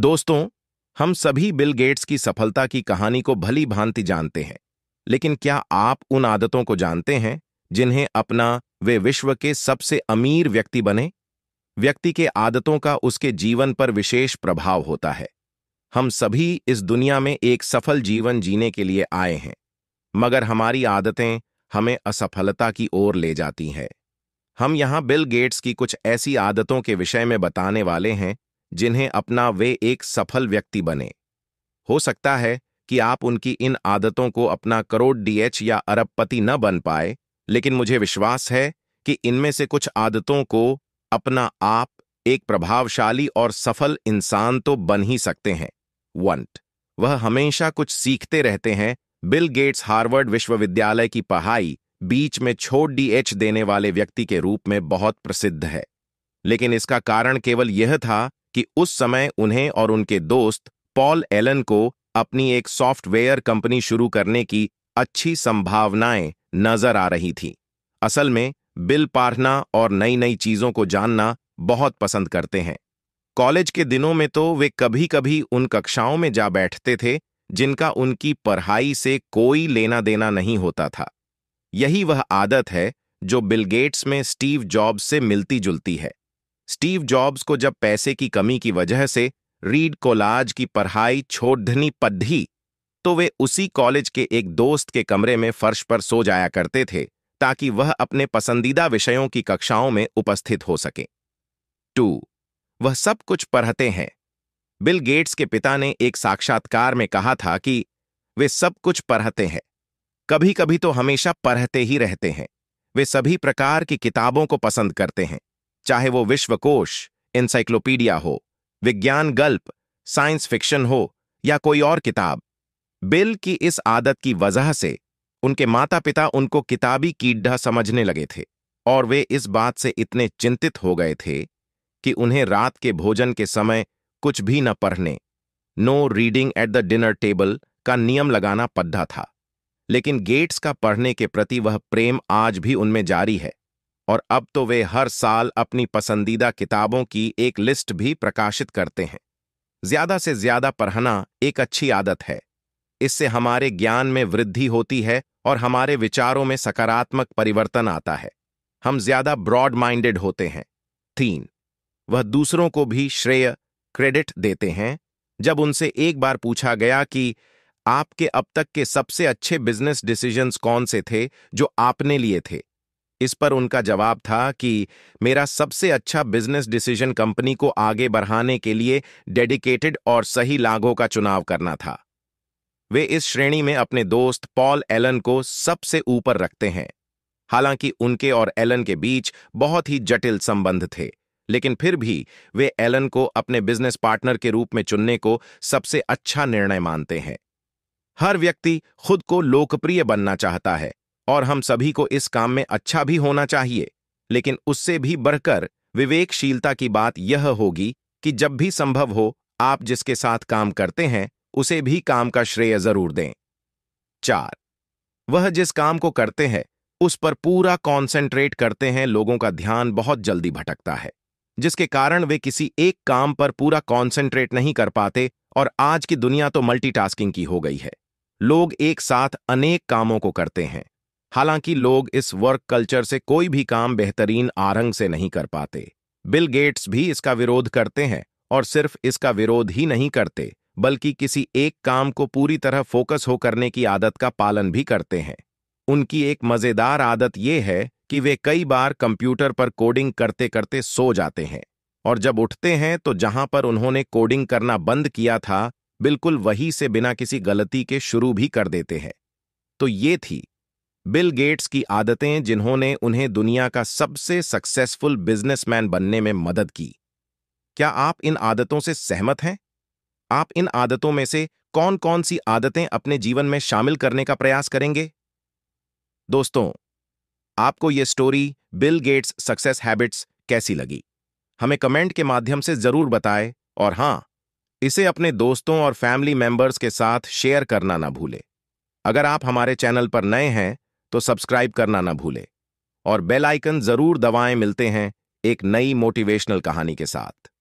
दोस्तों हम सभी बिल गेट्स की सफलता की कहानी को भली भांति जानते हैं लेकिन क्या आप उन आदतों को जानते हैं जिन्हें अपना वे विश्व के सबसे अमीर व्यक्ति बने व्यक्ति के आदतों का उसके जीवन पर विशेष प्रभाव होता है हम सभी इस दुनिया में एक सफल जीवन जीने के लिए आए हैं मगर हमारी आदतें हमें असफलता की ओर ले जाती हैं हम यहां बिल गेट्स की कुछ ऐसी आदतों के विषय में बताने वाले हैं जिन्हें अपना वे एक सफल व्यक्ति बने हो सकता है कि आप उनकी इन आदतों को अपना करोड़ डीएच या अरबपति न बन पाए लेकिन मुझे विश्वास है कि इनमें से कुछ आदतों को अपना आप एक प्रभावशाली और सफल इंसान तो बन ही सकते हैं वंट वह हमेशा कुछ सीखते रहते हैं बिल गेट्स हार्वर्ड विश्वविद्यालय की पढ़ाई बीच में छोट डीएच देने वाले व्यक्ति के रूप में बहुत प्रसिद्ध है लेकिन इसका कारण केवल यह था कि उस समय उन्हें और उनके दोस्त पॉल एलन को अपनी एक सॉफ्टवेयर कंपनी शुरू करने की अच्छी संभावनाएं नजर आ रही थी असल में बिल पारना और नई नई चीजों को जानना बहुत पसंद करते हैं कॉलेज के दिनों में तो वे कभी कभी उन कक्षाओं में जा बैठते थे जिनका उनकी पढ़ाई से कोई लेना देना नहीं होता था यही वह आदत है जो बिल गेट्स में स्टीव जॉब्स से मिलती जुलती है स्टीव जॉब्स को जब पैसे की कमी की वजह से रीड कोलाज की पढ़ाई छोड़नी पद्धि तो वे उसी कॉलेज के एक दोस्त के कमरे में फर्श पर सो जाया करते थे ताकि वह अपने पसंदीदा विषयों की कक्षाओं में उपस्थित हो सके टू वह सब कुछ पढ़ते हैं बिल गेट्स के पिता ने एक साक्षात्कार में कहा था कि वे सब कुछ पढ़ते हैं कभी कभी तो हमेशा पढ़ते ही रहते हैं वे सभी प्रकार की किताबों को पसंद करते हैं चाहे वो विश्वकोश इंसाइक्लोपीडिया हो विज्ञान गल्प साइंस फिक्शन हो या कोई और किताब बिल की इस आदत की वजह से उनके माता पिता उनको किताबी कीड्ढा समझने लगे थे और वे इस बात से इतने चिंतित हो गए थे कि उन्हें रात के भोजन के समय कुछ भी न पढ़ने no reading at the dinner table का नियम लगाना पद्धा था लेकिन गेट्स का पढ़ने के प्रति वह प्रेम आज भी उनमें जारी है और अब तो वे हर साल अपनी पसंदीदा किताबों की एक लिस्ट भी प्रकाशित करते हैं ज्यादा से ज्यादा पढ़ना एक अच्छी आदत है इससे हमारे ज्ञान में वृद्धि होती है और हमारे विचारों में सकारात्मक परिवर्तन आता है हम ज्यादा ब्रॉड माइंडेड होते हैं तीन वह दूसरों को भी श्रेय क्रेडिट देते हैं जब उनसे एक बार पूछा गया कि आपके अब तक के सबसे अच्छे बिजनेस डिसीजंस कौन से थे जो आपने लिए थे इस पर उनका जवाब था कि मेरा सबसे अच्छा बिजनेस डिसीजन कंपनी को आगे बढ़ाने के लिए डेडिकेटेड और सही लाघों का चुनाव करना था वे इस श्रेणी में अपने दोस्त पॉल एलन को सबसे ऊपर रखते हैं हालांकि उनके और एलन के बीच बहुत ही जटिल संबंध थे लेकिन फिर भी वे एलन को अपने बिजनेस पार्टनर के रूप में चुनने को सबसे अच्छा निर्णय मानते हैं हर व्यक्ति खुद को लोकप्रिय बनना चाहता है और हम सभी को इस काम में अच्छा भी होना चाहिए लेकिन उससे भी बढ़कर विवेकशीलता की बात यह होगी कि जब भी संभव हो आप जिसके साथ काम करते हैं उसे भी काम का श्रेय जरूर दें चार वह जिस काम को करते हैं उस पर पूरा कॉन्सेंट्रेट करते हैं लोगों का ध्यान बहुत जल्दी भटकता है जिसके कारण वे किसी एक काम पर पूरा कॉन्सेंट्रेट नहीं कर पाते और आज की दुनिया तो मल्टीटास्किंग की हो गई है लोग एक साथ अनेक कामों को करते हैं हालांकि लोग इस वर्क कल्चर से कोई भी काम बेहतरीन आरंग से नहीं कर पाते बिल गेट्स भी इसका विरोध करते हैं और सिर्फ इसका विरोध ही नहीं करते बल्कि किसी एक काम को पूरी तरह फोकस हो करने की आदत का पालन भी करते हैं उनकी एक मज़ेदार आदत ये है कि वे कई बार कंप्यूटर पर कोडिंग करते करते सो जाते हैं और जब उठते हैं तो जहां पर उन्होंने कोडिंग करना बंद किया था बिल्कुल वही से बिना किसी गलती के शुरू भी कर देते हैं तो ये थी बिल गेट्स की आदतें जिन्होंने उन्हें दुनिया का सबसे सक्सेसफुल बिजनेसमैन बनने में मदद की क्या आप इन आदतों से सहमत हैं आप इन आदतों में से कौन कौन सी आदतें अपने जीवन में शामिल करने का प्रयास करेंगे दोस्तों आपको ये story Bill Gates success habits कैसी लगी हमें कमेंट के माध्यम से ज़रूर बताए और हां इसे अपने दोस्तों और फैमिली मेंबर्स के साथ शेयर करना ना भूले अगर आप हमारे चैनल पर नए हैं तो सब्सक्राइब करना ना भूले और बेल आइकन जरूर दवाएं मिलते हैं एक नई मोटिवेशनल कहानी के साथ